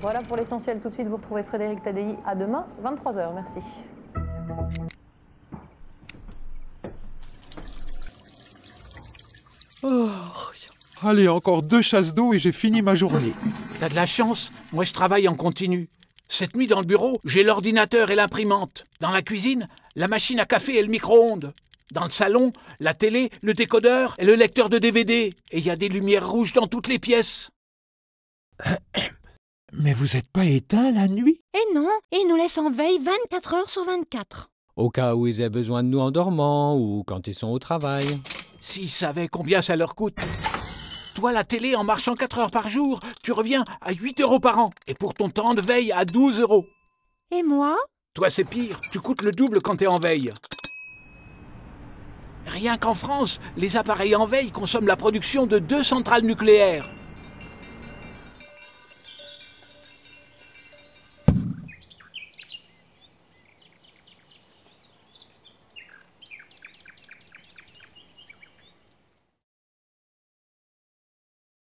Voilà pour l'essentiel. Tout de suite, vous retrouvez Frédéric Tadei à demain, 23h. Merci. Oh, allez, encore deux chasses d'eau et j'ai fini ma journée. T'as de la chance, moi je travaille en continu. Cette nuit dans le bureau, j'ai l'ordinateur et l'imprimante. Dans la cuisine, la machine à café et le micro-ondes. Dans le salon, la télé, le décodeur et le lecteur de DVD. Et il y a des lumières rouges dans toutes les pièces. Mais vous n'êtes pas éteint la nuit Eh non, ils nous laissent en veille 24 heures sur 24. Au cas où ils aient besoin de nous en dormant ou quand ils sont au travail. S'ils savaient combien ça leur coûte. Toi, la télé, en marchant 4 heures par jour, tu reviens à 8 euros par an. Et pour ton temps de veille, à 12 euros. Et moi Toi, c'est pire. Tu coûtes le double quand t'es en veille. Rien qu'en France, les appareils en veille consomment la production de deux centrales nucléaires.